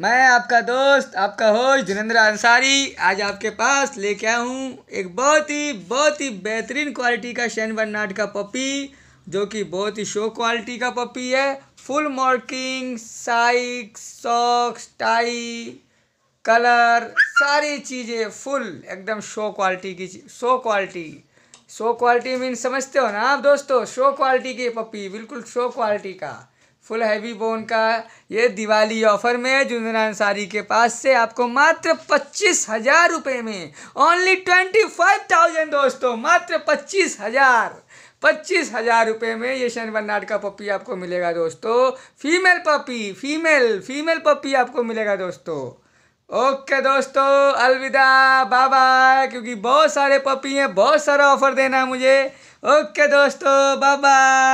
मैं आपका दोस्त आपका होश धीरेन्द्र अंसारी आज आपके पास लेके आया हूँ एक बहुत ही बहुत ही बेहतरीन क्वालिटी का शैन बन्नाट का पपी जो कि बहुत ही शो क्वालिटी का पपी है फुल मॉर्किंग साइक सॉक्स टाई कलर सारी चीज़ें फुल एकदम शो क्वालिटी की show quality show quality mean समझते हो ना आप दोस्तों शो क्वालिटी की पपी बिल्कुल शो क्वालिटी का फुल हैवी बोन का ये दिवाली ऑफर में जुंजना अंसारी के पास से आपको मात्र पच्चीस हज़ार रुपये में ओनली ट्वेंटी फाइव थाउजेंड दोस्तों मात्र पच्चीस हज़ार पच्चीस हज़ार रुपये में ये शन बन्नाट का पपी आपको मिलेगा दोस्तों female puppy female female puppy आपको मिलेगा दोस्तों ओके दोस्तों अलविदा बाय बाय क्योंकि बहुत सारे पपी हैं बहुत सारा ऑफर देना है मुझे ओके दोस्तों बाय बाय